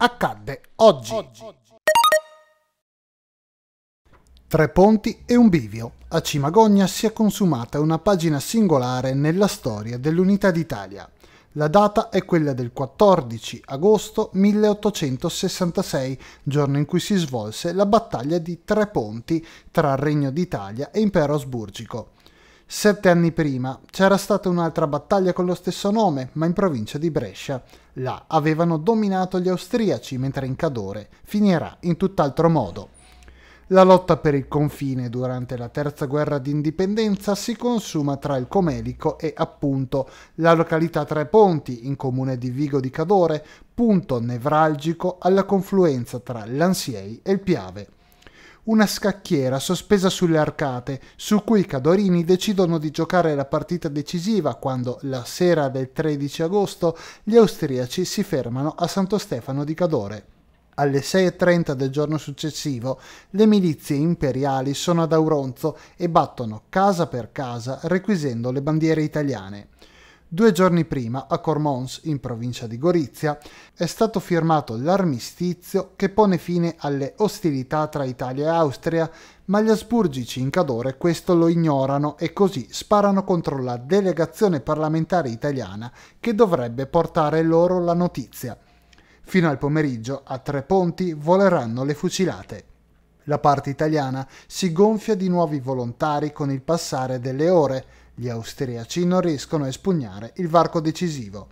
accadde oggi. oggi. Tre ponti e un bivio. A Cimagogna si è consumata una pagina singolare nella storia dell'Unità d'Italia. La data è quella del 14 agosto 1866, giorno in cui si svolse la battaglia di Tre Ponti tra Regno d'Italia e Impero Asburgico. Sette anni prima c'era stata un'altra battaglia con lo stesso nome, ma in provincia di Brescia. Là avevano dominato gli austriaci, mentre in Cadore finirà in tutt'altro modo. La lotta per il confine durante la terza guerra d'indipendenza si consuma tra il Comelico e appunto la località Tre Ponti in comune di Vigo di Cadore, punto nevralgico alla confluenza tra l'Ansiei e il Piave una scacchiera sospesa sulle arcate, su cui i Cadorini decidono di giocare la partita decisiva quando, la sera del 13 agosto, gli austriaci si fermano a Santo Stefano di Cadore. Alle 6.30 del giorno successivo le milizie imperiali sono ad Auronzo e battono casa per casa requisendo le bandiere italiane. Due giorni prima, a Cormons, in provincia di Gorizia, è stato firmato l'armistizio che pone fine alle ostilità tra Italia e Austria, ma gli asburgici in Cadore questo lo ignorano e così sparano contro la delegazione parlamentare italiana che dovrebbe portare loro la notizia. Fino al pomeriggio, a Tre Ponti, voleranno le fucilate. La parte italiana si gonfia di nuovi volontari con il passare delle ore, gli austriaci non riescono a espugnare il varco decisivo.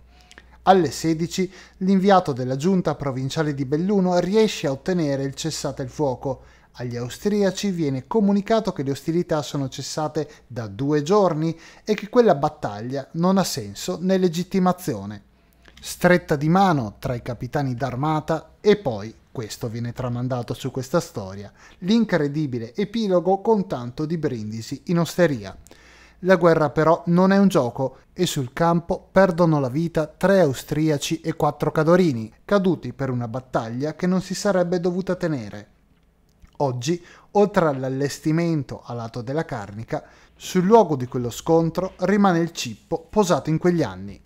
Alle 16 l'inviato della giunta provinciale di Belluno riesce a ottenere il cessate il fuoco. Agli austriaci viene comunicato che le ostilità sono cessate da due giorni e che quella battaglia non ha senso né legittimazione. Stretta di mano tra i capitani d'armata e poi, questo viene tramandato su questa storia, l'incredibile epilogo con tanto di brindisi in osteria. La guerra però non è un gioco e sul campo perdono la vita tre austriaci e quattro cadorini, caduti per una battaglia che non si sarebbe dovuta tenere. Oggi, oltre all'allestimento a lato della Carnica, sul luogo di quello scontro rimane il cippo posato in quegli anni.